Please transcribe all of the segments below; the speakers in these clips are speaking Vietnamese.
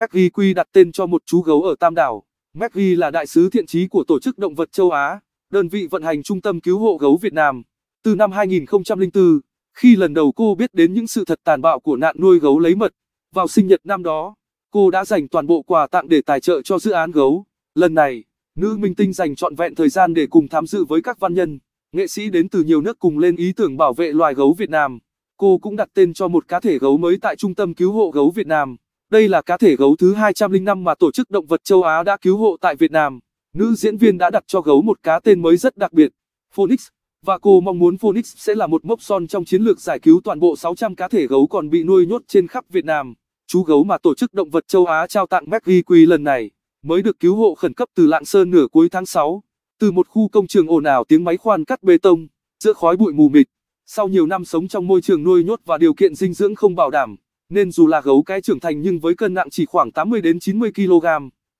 Maggie Quy đặt tên cho một chú gấu ở Tam Đảo. Maggie là đại sứ thiện chí của Tổ chức Động vật Châu Á, đơn vị vận hành Trung tâm Cứu hộ Gấu Việt Nam. Từ năm 2004, khi lần đầu cô biết đến những sự thật tàn bạo của nạn nuôi gấu lấy mật, vào sinh nhật năm đó, cô đã dành toàn bộ quà tặng để tài trợ cho dự án gấu. Lần này, nữ minh tinh dành trọn vẹn thời gian để cùng tham dự với các văn nhân, nghệ sĩ đến từ nhiều nước cùng lên ý tưởng bảo vệ loài gấu Việt Nam. Cô cũng đặt tên cho một cá thể gấu mới tại Trung tâm Cứu hộ Gấu Việt Nam. Đây là cá thể gấu thứ 205 mà Tổ chức Động vật Châu Á đã cứu hộ tại Việt Nam. Nữ diễn viên đã đặt cho gấu một cá tên mới rất đặc biệt, Phoenix, và cô mong muốn Phoenix sẽ là một mốc son trong chiến lược giải cứu toàn bộ 600 cá thể gấu còn bị nuôi nhốt trên khắp Việt Nam. Chú gấu mà Tổ chức Động vật Châu Á trao tặng Maggie Quy lần này mới được cứu hộ khẩn cấp từ Lạng Sơn nửa cuối tháng 6, từ một khu công trường ồn ào tiếng máy khoan cắt bê tông, giữa khói bụi mù mịt. Sau nhiều năm sống trong môi trường nuôi nhốt và điều kiện dinh dưỡng không bảo đảm, nên dù là gấu cái trưởng thành nhưng với cân nặng chỉ khoảng 80 đến 90 kg,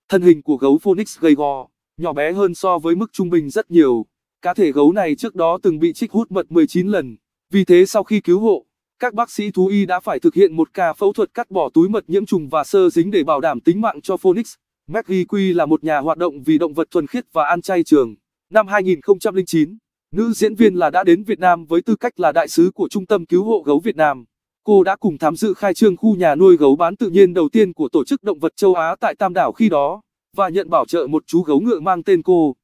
thân hình của gấu Phoenix gầy gò, nhỏ bé hơn so với mức trung bình rất nhiều. Cá thể gấu này trước đó từng bị trích hút mật 19 lần, vì thế sau khi cứu hộ, các bác sĩ thú y đã phải thực hiện một ca phẫu thuật cắt bỏ túi mật nhiễm trùng và sơ dính để bảo đảm tính mạng cho Phoenix. Maggie Quy là một nhà hoạt động vì động vật thuần khiết và ăn chay trường. Năm 2009, nữ diễn viên là đã đến Việt Nam với tư cách là đại sứ của Trung tâm Cứu hộ Gấu Việt Nam. Cô đã cùng tham dự khai trương khu nhà nuôi gấu bán tự nhiên đầu tiên của Tổ chức Động vật Châu Á tại Tam Đảo khi đó, và nhận bảo trợ một chú gấu ngựa mang tên cô.